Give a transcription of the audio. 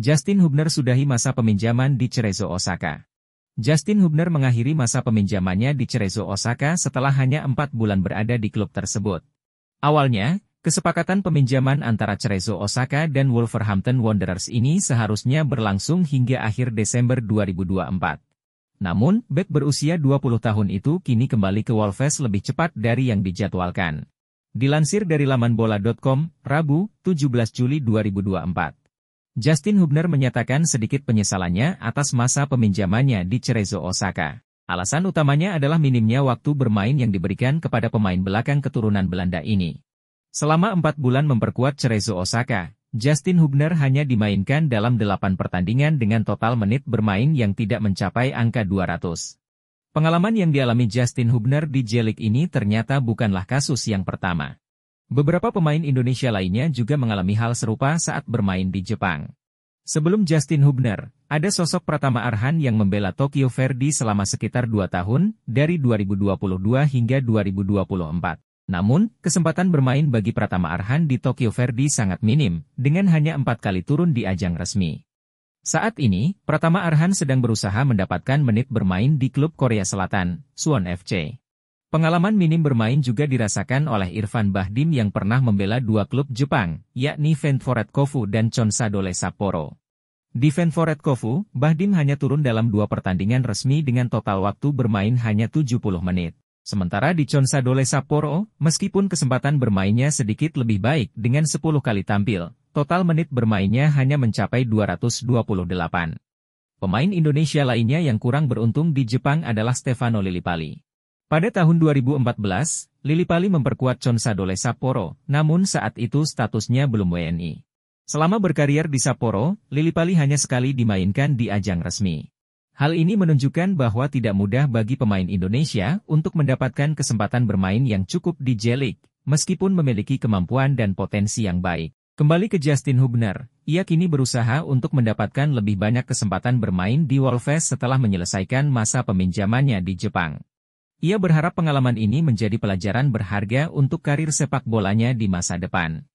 Justin Hubner sudahi masa peminjaman di Cerezo Osaka. Justin Hubner mengakhiri masa peminjamannya di Cerezo Osaka setelah hanya empat bulan berada di klub tersebut. Awalnya, kesepakatan peminjaman antara Cerezo Osaka dan Wolverhampton Wanderers ini seharusnya berlangsung hingga akhir Desember 2024. Namun, bek berusia 20 tahun itu kini kembali ke Wolves lebih cepat dari yang dijadwalkan. Dilansir dari laman bola.com, Rabu, 17 Juli 2024. Justin Hubner menyatakan sedikit penyesalannya atas masa peminjamannya di Cerezo Osaka. Alasan utamanya adalah minimnya waktu bermain yang diberikan kepada pemain belakang keturunan Belanda ini. Selama empat bulan memperkuat Cerezo Osaka, Justin Hubner hanya dimainkan dalam delapan pertandingan dengan total menit bermain yang tidak mencapai angka 200. Pengalaman yang dialami Justin Hubner di Jelik ini ternyata bukanlah kasus yang pertama. Beberapa pemain Indonesia lainnya juga mengalami hal serupa saat bermain di Jepang. Sebelum Justin Hubner, ada sosok Pratama Arhan yang membela Tokyo Verdy selama sekitar dua tahun, dari 2022 hingga 2024. Namun, kesempatan bermain bagi Pratama Arhan di Tokyo Verdy sangat minim, dengan hanya empat kali turun di ajang resmi. Saat ini, Pratama Arhan sedang berusaha mendapatkan menit bermain di klub Korea Selatan, Suwon FC. Pengalaman minim bermain juga dirasakan oleh Irfan Bahdim yang pernah membela dua klub Jepang, yakni Ventforet Kofu dan Chonsa Consadole Sapporo. Di Ventforet Kofu, Bahdim hanya turun dalam dua pertandingan resmi dengan total waktu bermain hanya 70 menit. Sementara di Chonsa Consadole Sapporo, meskipun kesempatan bermainnya sedikit lebih baik dengan 10 kali tampil, total menit bermainnya hanya mencapai 228. Pemain Indonesia lainnya yang kurang beruntung di Jepang adalah Stefano Lillipali. Pada tahun 2014, Lili Pali memperkuat Consadole Sapporo, namun saat itu statusnya belum WNI. Selama berkarier di Sapporo, Lili Pali hanya sekali dimainkan di ajang resmi. Hal ini menunjukkan bahwa tidak mudah bagi pemain Indonesia untuk mendapatkan kesempatan bermain yang cukup di Jelik, meskipun memiliki kemampuan dan potensi yang baik. Kembali ke Justin Hubner, ia kini berusaha untuk mendapatkan lebih banyak kesempatan bermain di Wolves setelah menyelesaikan masa peminjamannya di Jepang. Ia berharap pengalaman ini menjadi pelajaran berharga untuk karir sepak bolanya di masa depan.